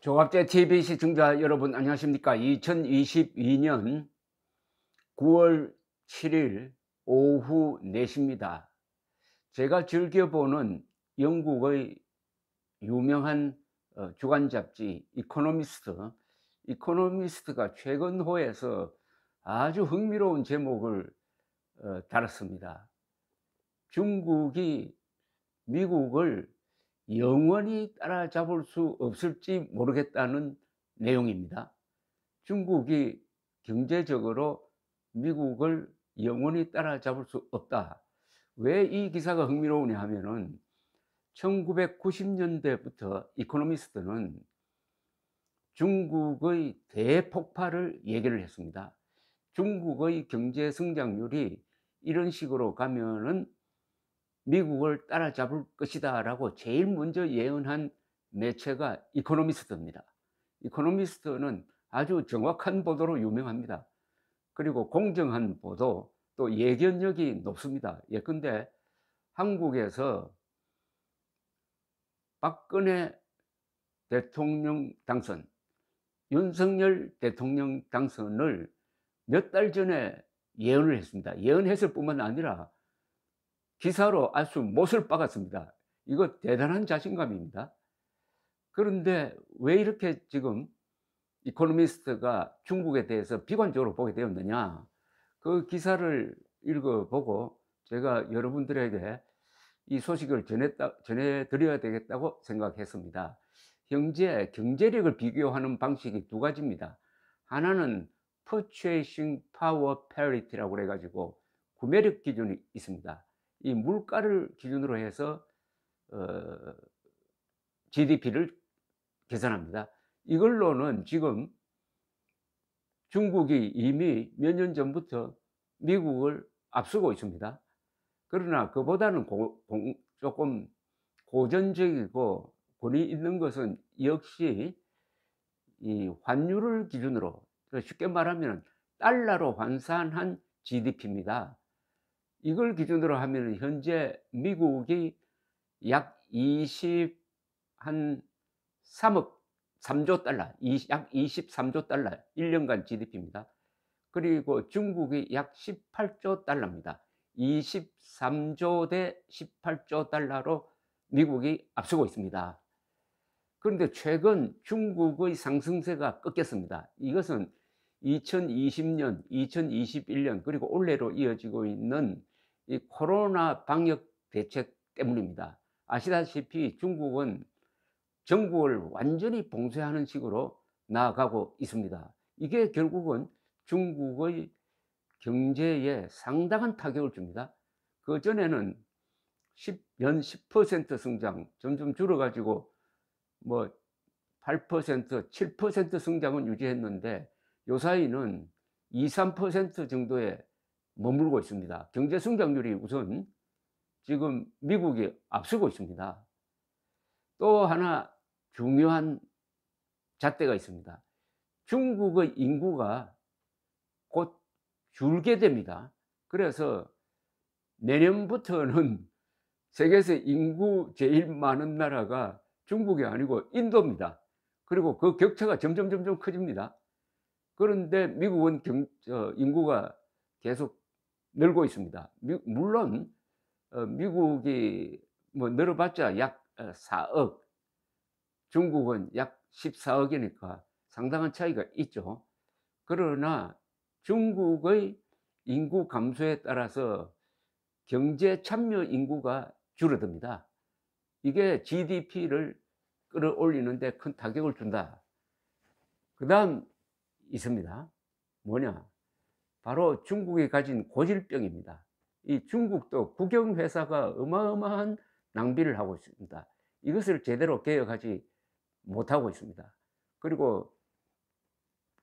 조합제 TV 시청자 여러분 안녕하십니까 2022년 9월 7일 오후 4시입니다 제가 즐겨보는 영국의 유명한 어, 주간 잡지 이코노미스트 이코노미스트가 최근 호에서 아주 흥미로운 제목을 어, 달았습니다 중국이 미국을 영원히 따라잡을 수 없을지 모르겠다는 내용입니다. 중국이 경제적으로 미국을 영원히 따라잡을 수 없다. 왜 이 기사가 흥미로우냐 하면은 1990년대부터 이코노미스트는 중국의 대폭발을 얘기를 했습니다. 중국의 경제 성장률이 이런 식으로 가면은 미국을 따라잡을 것이다 라고 제일 먼저 예언한 매체가 이코노미스트입니다. 이코노미스트는 아주 정확한 보도로 유명합니다. 그리고 공정한 보도 또 예견력이 높습니다. 예컨대 한국에서 박근혜 대통령 당선, 윤석열 대통령 당선을 몇 달 전에 예언을 했습니다. 예언했을 뿐만 아니라 기사로 아주 못을 박았습니다. 이거 대단한 자신감입니다. 그런데 왜 이렇게 지금 이코노미스트가 중국에 대해서 비관적으로 보게 되었느냐 그 기사를 읽어보고 제가 여러분들에게 이 소식을 전했다, 전해드려야 되겠다고 생각했습니다. 경제, 경제력을 비교하는 방식이 두 가지입니다. 하나는 Purchasing Power Parity라고 해가지고 구매력 기준이 있습니다. 이 물가를 기준으로 해서 어, GDP를 계산합니다. 이걸로는 지금 중국이 이미 몇 년 전부터 미국을 앞서고 있습니다. 그러나 그보다는 고, 공, 조금 고전적이고 권위 있는 것은 역시 이 환율을 기준으로 그러니까 쉽게 말하면 달러로 환산한 GDP입니다. 이걸 기준으로 하면 현재 미국이 약 20, 한 3억, 3조 달러, 약 23조 달러, 1년간 GDP입니다. 그리고 중국이 약 18조 달러입니다. 23조 대 18조 달러로 미국이 앞서고 있습니다. 그런데 최근 중국의 상승세가 꺾였습니다. 이것은 2020년, 2021년 그리고 올해로 이어지고 있는 이 코로나 방역 대책 때문입니다. 아시다시피 중국은 정부를 완전히 봉쇄하는 식으로 나아가고 있습니다. 이게 결국은 중국의 경제에 상당한 타격을 줍니다. 그 전에는 10연 10% 성장 점점 줄어가지고 뭐 8%, 7% 성장은 유지했는데 요 사이는 2, 3% 정도에 머물고 있습니다. 경제 성장률이 우선 지금 미국이 앞서고 있습니다. 또 하나 중요한 잣대가 있습니다. 중국의 인구가 곧 줄게 됩니다. 그래서 내년부터는 세계에서 인구 제일 많은 나라가 중국이 아니고 인도입니다. 그리고 그 격차가 점점 점점 커집니다. 그런데 미국은 경, 어, 인구가 계속 늘고 있습니다. 미, 물론 어, 미국이 뭐 늘어봤자 약 4억, 어, 중국은 약 14억이니까 상당한 차이가 있죠. 그러나 중국의 인구 감소에 따라서 경제 참여 인구가 줄어듭니다. 이게 GDP를 끌어올리는데 큰 타격을 준다. 그 다음 있습니다. 뭐냐? 바로 중국이 가진 고질병입니다. 이 중국도 국영회사가 어마어마한 낭비를 하고 있습니다. 이것을 제대로 개혁하지 못하고 있습니다. 그리고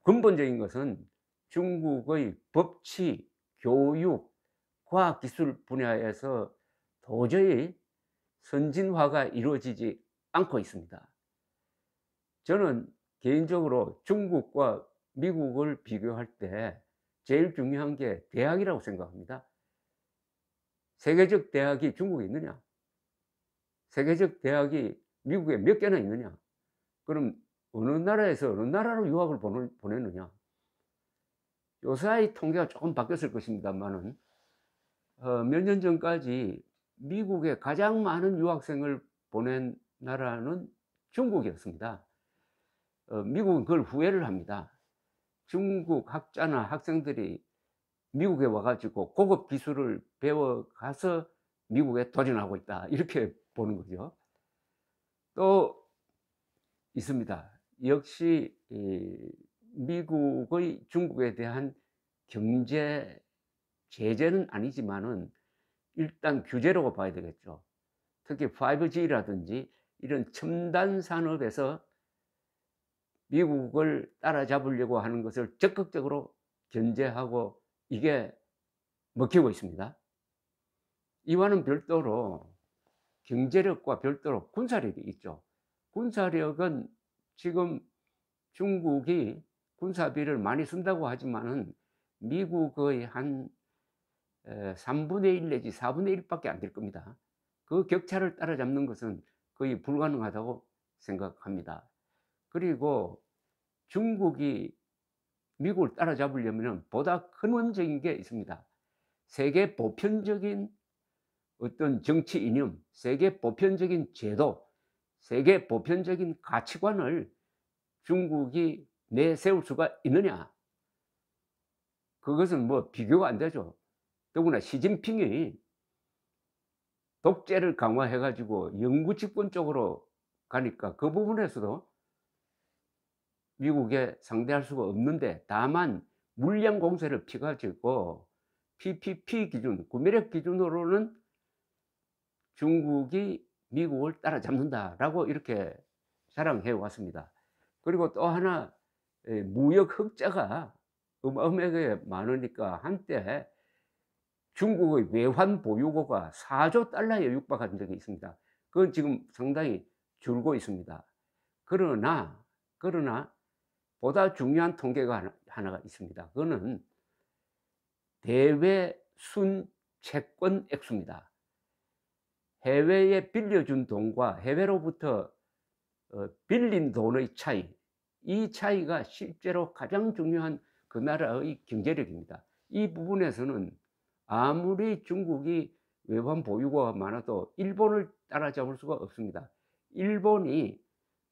근본적인 것은 중국의 법치, 교육, 과학기술 분야에서 도저히 선진화가 이루어지지 않고 있습니다. 저는 개인적으로 중국과 미국을 비교할 때 제일 중요한 게 대학이라고 생각합니다. 세계적 대학이 중국에 있느냐? 세계적 대학이 미국에 몇 개나 있느냐? 그럼 어느 나라에서 어느 나라로 유학을 보내느냐? 요사이 통계가 조금 바뀌었을 것입니다만은 어, 몇년 전까지 미국에 가장 많은 유학생을 보낸 나라는 중국이었습니다. 어, 미국은 그걸 후회를 합니다. 중국 학자나 학생들이 미국에 와가지고 고급 기술을 배워가서 미국에 도전하고 있다 이렇게 보는 거죠 또 있습니다 역시 미국의 중국에 대한 경제 제재는 아니지만은 일단 규제라고 봐야 되겠죠 특히 5G라든지 이런 첨단 산업에서 미국을 따라잡으려고 하는 것을 적극적으로 견제하고 이게 먹히고 있습니다. 이와는 별도로 경제력과 별도로 군사력이 있죠. 군사력은 지금 중국이 군사비를 많이 쓴다고 하지만은 미국의 한 3분의 1 내지 4분의 1밖에 안 될 겁니다. 그 격차를 따라잡는 것은 거의 불가능하다고 생각합니다. 그리고 중국이 미국을 따라잡으려면 보다 근원적인 게 있습니다. 세계 보편적인 어떤 정치 이념, 세계 보편적인 제도, 세계 보편적인 가치관을 중국이 내세울 수가 있느냐? 그것은 뭐 비교가 안 되죠. 더구나 시진핑이 독재를 강화해가지고 영구 집권 쪽으로 가니까 그 부분에서도 미국에 상대할 수가 없는데 다만 물량 공세를 피가지고 PPP 기준, 구매력 기준으로는 중국이 미국을 따라잡는다라고 이렇게 자랑해 왔습니다. 그리고 또 하나 예, 무역 흑자가 어마어마하게 많으니까 한때 중국의 외환 보유고가 4조 달러에 육박한 적이 있습니다. 그건 지금 상당히 줄고 있습니다. 그러나 그러나 보다 중요한 통계가 하나, 가 있습니다. 그거는 대외 순 채권 액수입니다. 해외에 빌려준 돈과 해외로부터 어, 빌린 돈의 차이, 이 차이가 실제로 가장 중요한 그 나라의 경제력입니다. 이 부분에서는 아무리 중국이 외환 보유가 많아도 일본을 따라잡을 수가 없습니다. 일본이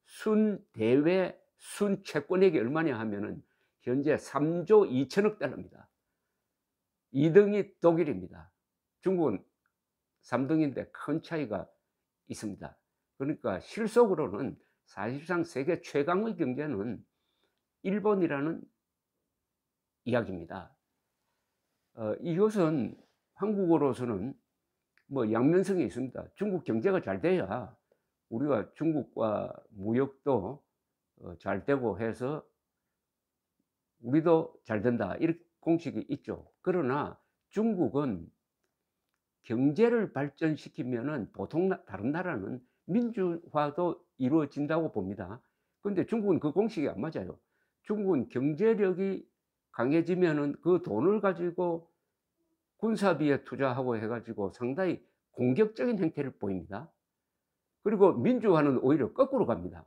순대외 순 채권액이 얼마냐 하면은 현재 3조 2천억 달러입니다. 2등이 독일입니다. 중국은 3등인데 큰 차이가 있습니다. 그러니까 실속으로는 사실상 세계 최강의 경제는 일본이라는 이야기입니다. 어, 이것은 한국으로서는 뭐 양면성이 있습니다. 중국 경제가 잘 돼야 우리가 중국과 무역도 어, 잘 되고 해서 우리도 잘 된다. 이렇게 공식이 있죠. 그러나 중국은 경제를 발전시키면은 보통 다른 나라는 민주화도 이루어진다고 봅니다. 그런데 중국은 그 공식이 안 맞아요. 중국은 경제력이 강해지면은 그 돈을 가지고 군사비에 투자하고 해가지고 상당히 공격적인 행태를 보입니다. 그리고 민주화는 오히려 거꾸로 갑니다.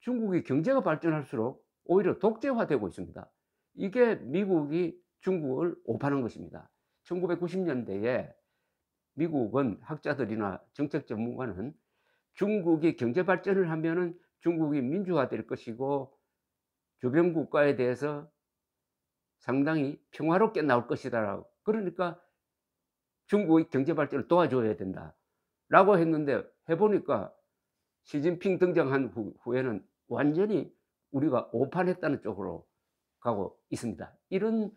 중국이 경제가 발전할수록 오히려 독재화되고 있습니다. 이게 미국이 중국을 오판한 것입니다. 1990년대에 미국은 학자들이나 정책 전문가는 중국이 경제 발전을 하면은 중국이 민주화될 것이고 주변 국가에 대해서 상당히 평화롭게 나올 것이다. 그러니까 중국의 경제 발전을 도와줘야 된다. 라고 했는데 해보니까 시진핑 등장한 후, 후에는 완전히 우리가 오판했다는 쪽으로 가고 있습니다. 이런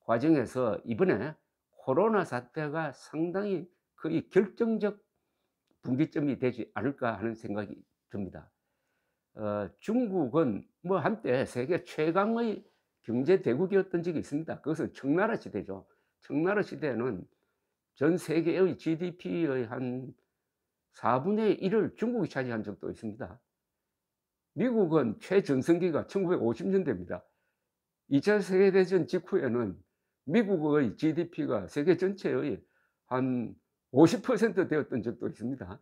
과정에서 이번에 코로나 사태가 상당히 거의 결정적 분기점이 되지 않을까 하는 생각이 듭니다. 어, 중국은 뭐 한때 세계 최강의 경제 대국이었던 적이 있습니다. 그것은 청나라 시대죠. 청나라 시대는 전 세계의 GDP의 한 4분의 1을 중국이 차지한 적도 있습니다. 미국은 최전성기가 1950년대입니다. 2차 세계대전 직후에는 미국의 GDP가 세계 전체의 한 50% 되었던 적도 있습니다.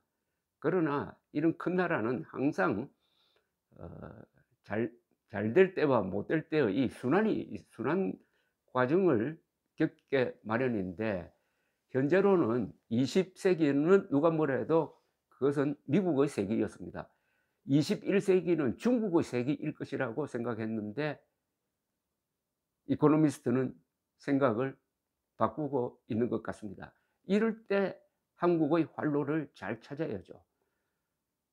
그러나 이런 큰 나라는 항상 어, 잘잘 될 때와 못 될 때의 순환이 순환 과정을 겪게 마련인데 현재로는 20세기는 누가 뭐래도 그것은 미국의 세계였습니다. 21세기는 중국의 세기일 것이라고 생각했는데 이코노미스트는 생각을 바꾸고 있는 것 같습니다. 이럴 때 한국의 활로를 잘 찾아야죠.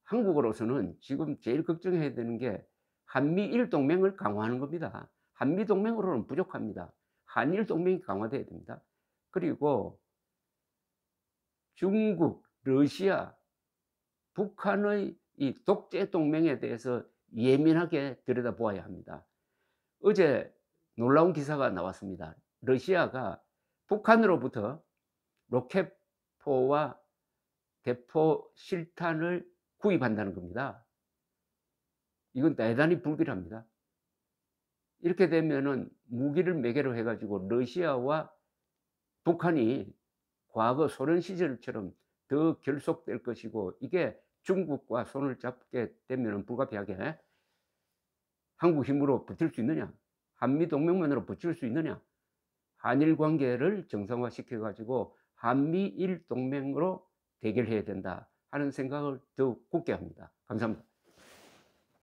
한국으로서는 지금 제일 걱정해야 되는 게 한미일 동맹을 강화하는 겁니다. 한미 동맹으로는 부족합니다. 한일 동맹이 강화돼야 됩니다. 그리고 중국, 러시아, 북한의 이 독재 동맹에 대해서 예민하게 들여다보아야 합니다. 어제 놀라운 기사가 나왔습니다. 러시아가 북한으로부터 로켓포와 대포 실탄을 구입한다는 겁니다. 이건 대단히 불길합니다. 이렇게 되면은 무기를 매개로 해가지고 러시아와 북한이 과거 소련 시절처럼 더 결속될 것이고 이게 중국과 손을 잡게 되면 불가피하게 한국 힘으로 버틸 수 있느냐 한미동맹만으로 버틸 수 있느냐 한일 관계를 정상화시켜 가지고 한미일 동맹으로 대결해야 된다 하는 생각을 더욱 굳게 합니다 감사합니다